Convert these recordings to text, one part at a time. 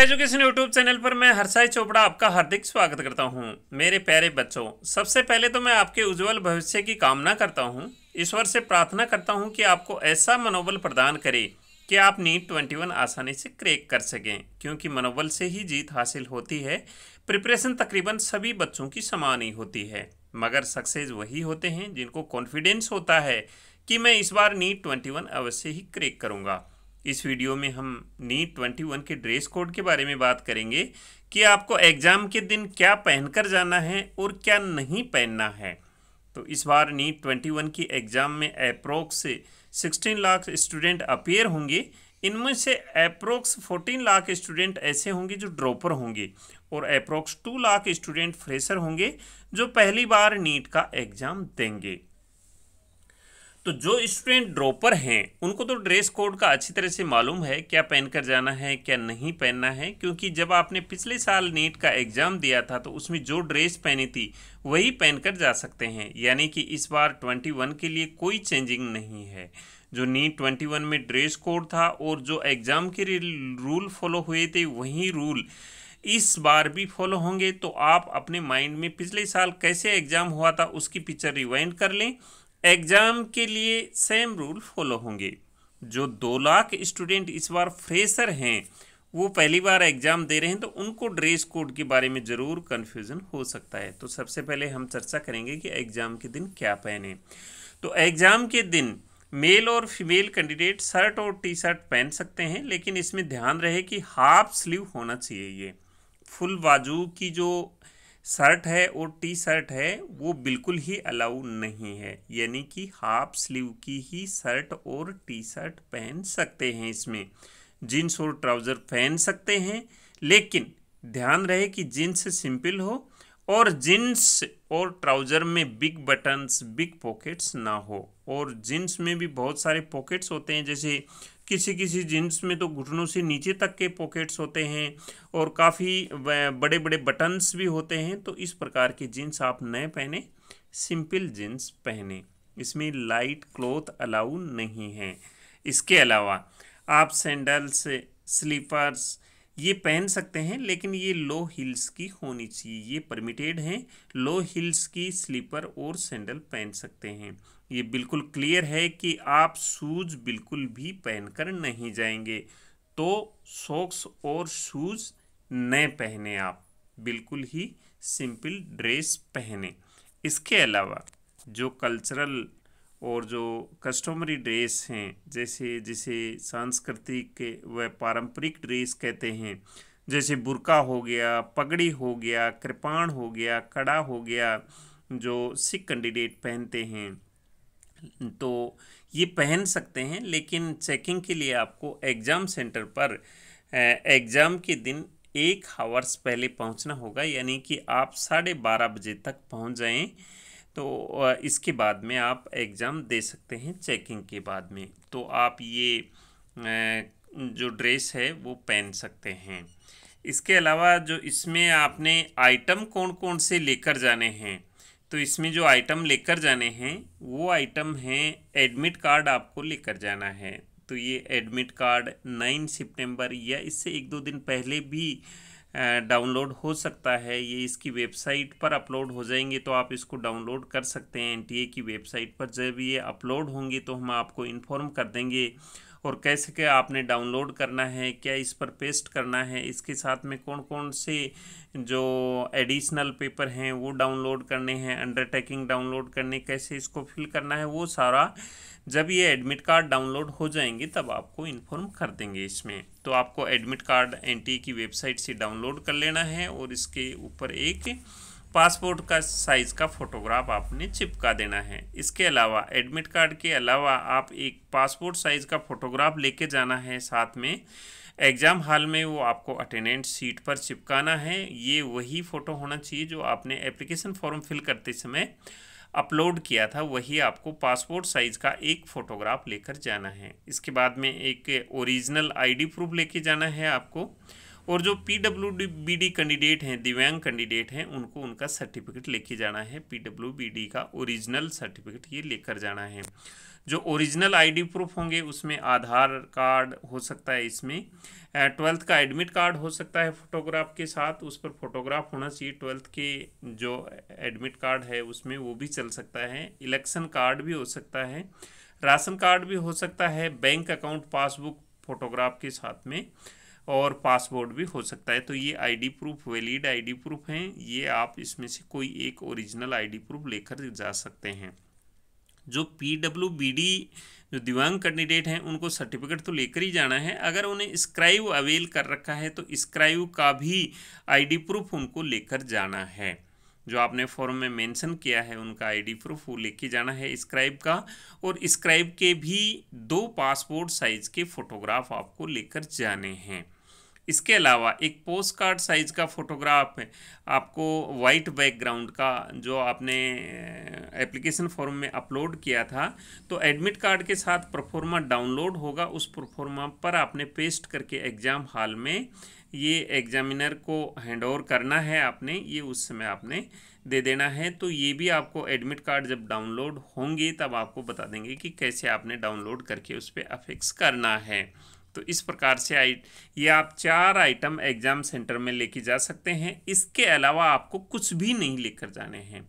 education YouTube channel पर मैं हर्षाई चोपड़ा आपका हार्दिक स्वागत करता हूं मेरे प्यारे बच्चों सबसे पहले तो मैं आपके उज्जवल भविष्य की कामना करता हूं ईश्वर से प्रार्थना करता हूं कि आपको ऐसा मनोबल प्रदान करे कि आप नीट ट्वेंटी वन आसानी से क्रेक कर सकें क्योंकि मनोबल से ही जीत हासिल होती है प्रिपरेशन तकरीबन सभी बच्चों की समान ही होती है मगर सक्सेस वही होते हैं जिनको कॉन्फिडेंस होता है कि मैं इस बार नीट ट्वेंटी वन अवश्य ही क्रेक करूँगा इस वीडियो में हम नीट ट्वेंटी वन के ड्रेस कोड के बारे में बात करेंगे कि आपको एग्ज़ाम के दिन क्या पहनकर जाना है और क्या नहीं पहनना है तो इस बार नीट ट्वेंटी वन की एग्ज़ाम में approx sixteen lakh student appear होंगे इनमें से अप्रोक्स फोर्टीन लाख स्टूडेंट ऐसे होंगे जो ड्रॉपर होंगे और approx two lakh student fresher होंगे जो पहली बार नीट का एग्ज़ाम देंगे तो जो स्टूडेंट ड्रॉपर हैं उनको तो ड्रेस कोड का अच्छी तरह से मालूम है क्या पहनकर जाना है क्या नहीं पहनना है क्योंकि जब आपने पिछले साल नीट का एग्ज़ाम दिया था तो उसमें जो ड्रेस पहनी थी वही पहनकर जा सकते हैं यानी कि इस बार 21 के लिए कोई चेंजिंग नहीं है जो नीट 21 में ड्रेस कोड था और जो एग्ज़ाम के रूल फॉलो हुए थे वही रूल इस बार भी फॉलो होंगे तो आप अपने माइंड में पिछले साल कैसे एग्ज़ाम हुआ था उसकी पिक्चर रिवाइंड कर लें एग्ज़ाम के लिए सेम रूल फॉलो होंगे जो दो लाख स्टूडेंट इस बार फ्रेशर हैं वो पहली बार एग्ज़ाम दे रहे हैं तो उनको ड्रेस कोड के बारे में ज़रूर कन्फ्यूज़न हो सकता है तो सबसे पहले हम चर्चा करेंगे कि एग्ज़ाम के दिन क्या पहने तो एग्ज़ाम के दिन मेल और फीमेल कैंडिडेट शर्ट और टी शर्ट पहन सकते हैं लेकिन इसमें ध्यान रहे कि हाफ स्लीव होना चाहिए ये फुल बाजू की जो शर्ट है और टी शर्ट है वो बिल्कुल ही अलाउ नहीं है यानी कि हाफ स्लीव की ही शर्ट और टी शर्ट पहन सकते हैं इसमें जीन्स और ट्राउज़र पहन सकते हैं लेकिन ध्यान रहे कि जीन्स सिंपल हो और जीन्स और ट्राउज़र में बिग बटन्स बिग पॉकेट्स ना हो और जीन्स में भी बहुत सारे पॉकेट्स होते हैं जैसे किसी किसी जींस में तो घुटनों से नीचे तक के पॉकेट्स होते हैं और काफ़ी बड़े बड़े बटन्स भी होते हैं तो इस प्रकार के जीन्स आप नए पहने सिंपल जींस पहने इसमें लाइट क्लोथ अलाउ नहीं है इसके अलावा आप सैंडल्स स्लीपर्स ये पहन सकते हैं लेकिन ये लो हील्स की होनी चाहिए ये परमिटेड हैं लो हील्स की स्लीपर और सैंडल पहन सकते हैं ये बिल्कुल क्लियर है कि आप शूज़ बिल्कुल भी पहनकर नहीं जाएंगे तो सॉक्स और शूज़ न पहने आप बिल्कुल ही सिंपल ड्रेस पहने इसके अलावा जो कल्चरल और जो कस्टमरी ड्रेस हैं जैसे जिसे सांस्कृतिक व पारंपरिक ड्रेस कहते हैं जैसे बुरका हो गया पगड़ी हो गया कृपाण हो गया कड़ा हो गया जो सिख कैंडिडेट पहनते हैं तो ये पहन सकते हैं लेकिन चेकिंग के लिए आपको एग्ज़ाम सेंटर पर एग्ज़ाम के दिन एक हावर्स पहले पहुंचना होगा यानी कि आप साढ़े बारह बजे तक पहुंच जाएं तो इसके बाद में आप एग्ज़ाम दे सकते हैं चेकिंग के बाद में तो आप ये जो ड्रेस है वो पहन सकते हैं इसके अलावा जो इसमें आपने आइटम कौन कौन से लेकर जाने हैं तो इसमें जो आइटम लेकर जाने हैं वो आइटम हैं एडमिट कार्ड आपको लेकर जाना है तो ये एडमिट कार्ड नाइन सितंबर या इससे एक दो दिन पहले भी डाउनलोड हो सकता है ये इसकी वेबसाइट पर अपलोड हो जाएंगे तो आप इसको डाउनलोड कर सकते हैं एनटीए की वेबसाइट पर जब ये अपलोड होंगे तो हम आपको इन्फॉर्म कर देंगे और कैसे क्या आपने डाउनलोड करना है क्या इस पर पेस्ट करना है इसके साथ में कौन कौन से जो एडिशनल पेपर हैं वो डाउनलोड करने हैं अंडरटेकिंग डाउनलोड करने कैसे इसको फिल करना है वो सारा जब ये एडमिट कार्ड डाउनलोड हो जाएंगे तब आपको इन्फॉर्म कर देंगे इसमें तो आपको एडमिट कार्ड एन की वेबसाइट से डाउनलोड कर लेना है और इसके ऊपर एक पासपोर्ट का साइज़ का फ़ोटोग्राफ आपने चिपका देना है इसके अलावा एडमिट कार्ड के अलावा आप एक पासपोर्ट साइज़ का फ़ोटोग्राफ लेके जाना है साथ में एग्ज़ाम हॉल में वो आपको अटेंडेंट सीट पर चिपकाना है ये वही फ़ोटो होना चाहिए जो आपने एप्लीकेशन फॉर्म फिल करते समय अपलोड किया था वही आपको पासपोर्ट साइज़ का एक फ़ोटोग्राफ लेकर जाना है इसके बाद में एक ओरिजिनल आईडी प्रूफ लेके जाना है आपको और जो P W B D candidate हैं दिव्यांग कैंडिडेट हैं उनको उनका सर्टिफिकेट लेके जाना है पी डब्ल्यू बी डी का ओरिजिनल सर्टिफिकेट ये लेकर जाना है जो ओरिजिनल आईडी प्रूफ होंगे उसमें आधार कार्ड हो सकता है इसमें ट्वेल्थ का एडमिट कार्ड हो सकता है फोटोग्राफ के साथ उस पर फोटोग्राफ होना चाहिए ट्वेल्थ के जो एडमिट कार्ड है उसमें वो भी चल सकता है इलेक्शन कार्ड भी हो सकता है राशन कार्ड भी हो सकता है बैंक अकाउंट पासबुक फोटोग्राफ के साथ में और पासवर्ड भी हो सकता है तो ये ID proof valid ID proof हैं ये आप इसमें से कोई एक ओरिजिनल आईडी प्रूफ लेकर जा सकते हैं जो पी बी डी जो दिव्यांग कैंडिडेट हैं उनको सर्टिफिकेट तो लेकर ही जाना है अगर उन्हें स्क्राइव अवेल कर रखा है तो स्क्राइव का भी आईडी प्रूफ उनको लेकर जाना है जो आपने फॉर्म में मेंशन किया है उनका आईडी प्रूफ वो लेके जाना है स्क्राइब का और स्क्राइब के भी दो पासपोर्ट साइज़ के फ़ोटोग्राफ आपको लेकर जाने हैं इसके अलावा एक पोस्ट कार्ड साइज़ का फ़ोटोग्राफ आपको वाइट बैकग्राउंड का जो आपने एप्लीकेशन फॉर्म में अपलोड किया था तो एडमिट कार्ड के साथ परफॉर्मा डाउनलोड होगा उस परफॉर्मा पर आपने पेस्ट करके एग्ज़ाम हॉल में ये एग्जामिनर को हैंड ओवर करना है आपने ये उस समय आपने दे देना है तो ये भी आपको एडमिट कार्ड जब डाउनलोड होंगे तब आपको बता देंगे कि कैसे आपने डाउनलोड करके उस पर अफिक्स करना है तो इस प्रकार से आई ये आप चार आइटम एग्ज़ाम सेंटर में लेके जा सकते हैं इसके अलावा आपको कुछ भी नहीं लेकर जाने हैं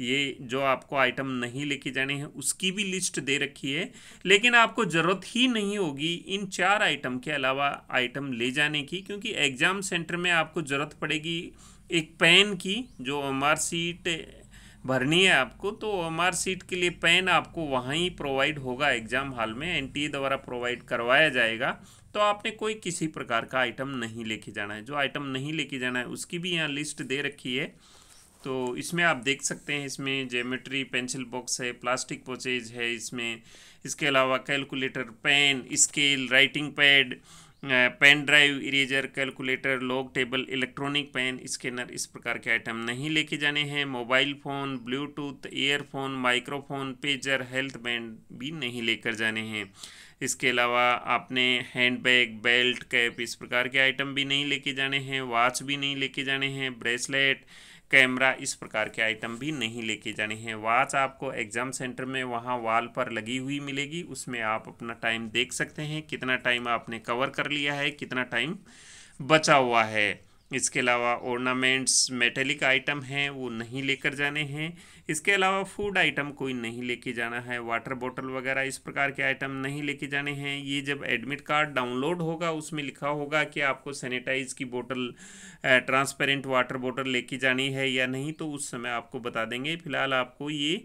ये जो आपको आइटम नहीं लेके जाने हैं उसकी भी लिस्ट दे रखी है लेकिन आपको ज़रूरत ही नहीं होगी इन चार आइटम के अलावा आइटम ले जाने की क्योंकि एग्ज़ाम सेंटर में आपको ज़रूरत पड़ेगी एक पेन की जो मार्कशीट भरनी है आपको तो एम सीट के लिए पेन आपको वहाँ ही प्रोवाइड होगा एग्ज़ाम हॉल में एन द्वारा प्रोवाइड करवाया जाएगा तो आपने कोई किसी प्रकार का आइटम नहीं लेके जाना है जो आइटम नहीं लेके जाना है उसकी भी यहाँ लिस्ट दे रखी है तो इसमें आप देख सकते हैं इसमें जेमेट्री पेंसिल बॉक्स है प्लास्टिक पोचेज है इसमें इसके अलावा calculator pen scale writing pad pen drive eraser calculator log table electronic pen scanner इस प्रकार के आइटम नहीं लेके जाने हैं mobile phone bluetooth earphone microphone pager health band भी नहीं लेकर जाने हैं इसके अलावा आपने हैंड बैग बेल्ट कैप इस प्रकार के आइटम भी नहीं लेके जाने हैं वॉच भी नहीं लेके जाने हैं ब्रेसलेट कैमरा इस प्रकार के आइटम भी नहीं लेके जाने हैं वाच आपको एग्ज़ाम सेंटर में वहाँ वाल पर लगी हुई मिलेगी उसमें आप अपना टाइम देख सकते हैं कितना टाइम आपने कवर कर लिया है कितना टाइम बचा हुआ है इसके अलावा ऑर्नामेंट्स मेटेलिक आइटम हैं वो नहीं लेकर जाने हैं इसके अलावा फूड आइटम कोई नहीं लेके जाना है वाटर बॉटल वगैरह इस प्रकार के आइटम नहीं लेके जाने हैं ये जब एडमिट कार्ड डाउनलोड होगा उसमें लिखा होगा कि आपको सैनिटाइज की बोतल ट्रांसपेरेंट वाटर बॉटल लेके जानी है या नहीं तो उस समय आपको बता देंगे फ़िलहाल आपको ये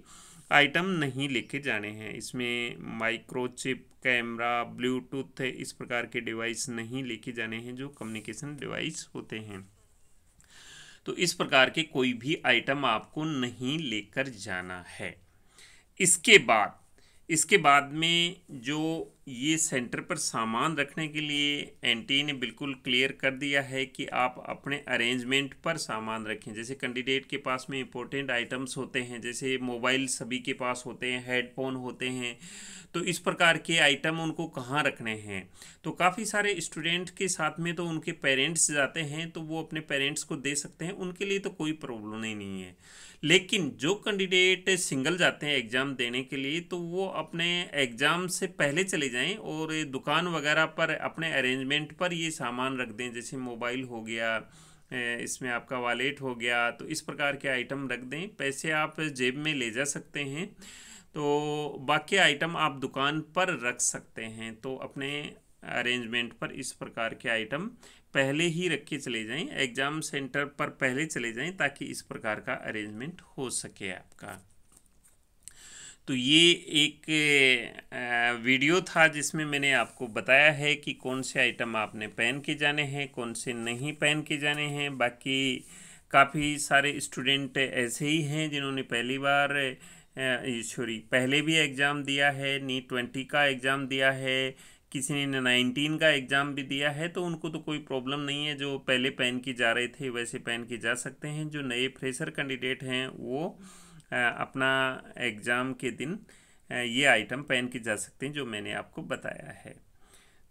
आइटम नहीं लेके जाने हैं इसमें माइक्रोचिप कैमरा ब्लूटूथ इस प्रकार के डिवाइस नहीं लेके जाने हैं जो कम्युनिकेशन डिवाइस होते हैं तो इस प्रकार के कोई भी आइटम आपको नहीं लेकर जाना है इसके बाद इसके बाद में जो ये सेंटर पर सामान रखने के लिए एनटी ने बिल्कुल क्लियर कर दिया है कि आप अपने अरेंजमेंट पर सामान रखें जैसे कैंडिडेट के पास में इंपॉर्टेंट आइटम्स होते हैं जैसे मोबाइल सभी के पास होते हैं हेडफोन होते हैं तो इस प्रकार के आइटम उनको कहाँ रखने हैं तो काफ़ी सारे स्टूडेंट के साथ में तो उनके पेरेंट्स जाते हैं तो वो अपने पेरेंट्स को दे सकते हैं उनके लिए तो कोई प्रॉब्लम ही नहीं है लेकिन जो कैंडिडेट सिंगल जाते हैं एग्ज़ाम देने के लिए तो वो अपने एग्ज़ाम से पहले चले जाएं और दुकान वगैरह पर अपने अरेंजमेंट पर ये सामान रख दें जैसे मोबाइल हो गया इसमें आपका वॉलेट हो गया तो इस प्रकार के आइटम रख दें पैसे आप जेब में ले जा सकते हैं तो बाकी आइटम आप दुकान पर रख सकते हैं तो अपने अरेंजमेंट पर इस प्रकार के आइटम पहले ही रख के चले जाएं एग्ज़ाम सेंटर पर पहले चले जाएं ताकि इस प्रकार का अरेंजमेंट हो सके आपका तो ये एक वीडियो था जिसमें मैंने आपको बताया है कि कौन से आइटम आपने पहन के जाने हैं कौन से नहीं पहन के जाने हैं बाकी काफ़ी सारे स्टूडेंट ऐसे ही हैं जिन्होंने पहली बार सॉरी पहले भी एग्ज़ाम दिया है नी ट्वेंटी e का एग्ज़ाम दिया है किसी ने नाइनटीन का एग्ज़ाम भी दिया है तो उनको तो कोई प्रॉब्लम नहीं है जो पहले पहन के जा रहे थे वैसे पहन के जा सकते हैं जो नए फ्रेशर कैंडिडेट हैं वो अपना एग्ज़ाम के दिन ये आइटम पहन के जा सकते हैं जो मैंने आपको बताया है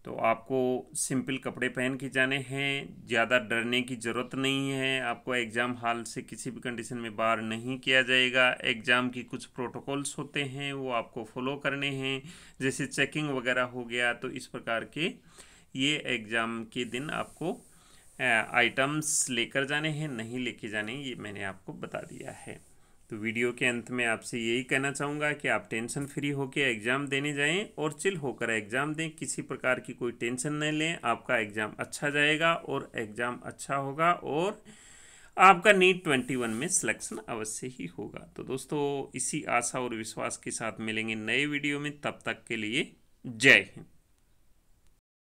तो आपको सिंपल कपड़े पहन के जाने हैं ज़्यादा डरने की ज़रूरत नहीं है आपको एग्ज़ाम हाल से किसी भी कंडीशन में बाहर नहीं किया जाएगा एग्ज़ाम की कुछ प्रोटोकॉल्स होते हैं वो आपको फॉलो करने हैं जैसे चेकिंग वगैरह हो गया तो इस प्रकार के ये एग्ज़ाम के दिन आपको आइटम्स लेकर जाने हैं नहीं लेके जाने ये मैंने आपको बता दिया है तो वीडियो के अंत में आपसे यही कहना चाहूँगा कि आप टेंशन फ्री होकर एग्ज़ाम देने जाएं और चिल होकर एग्ज़ाम दें किसी प्रकार की कोई टेंशन नहीं लें आपका एग्ज़ाम अच्छा जाएगा और एग्ज़ाम अच्छा होगा और आपका नीट ट्वेंटी वन में सिलेक्शन अवश्य ही होगा तो दोस्तों इसी आशा और विश्वास के साथ मिलेंगे नए वीडियो में तब तक के लिए जय हिंद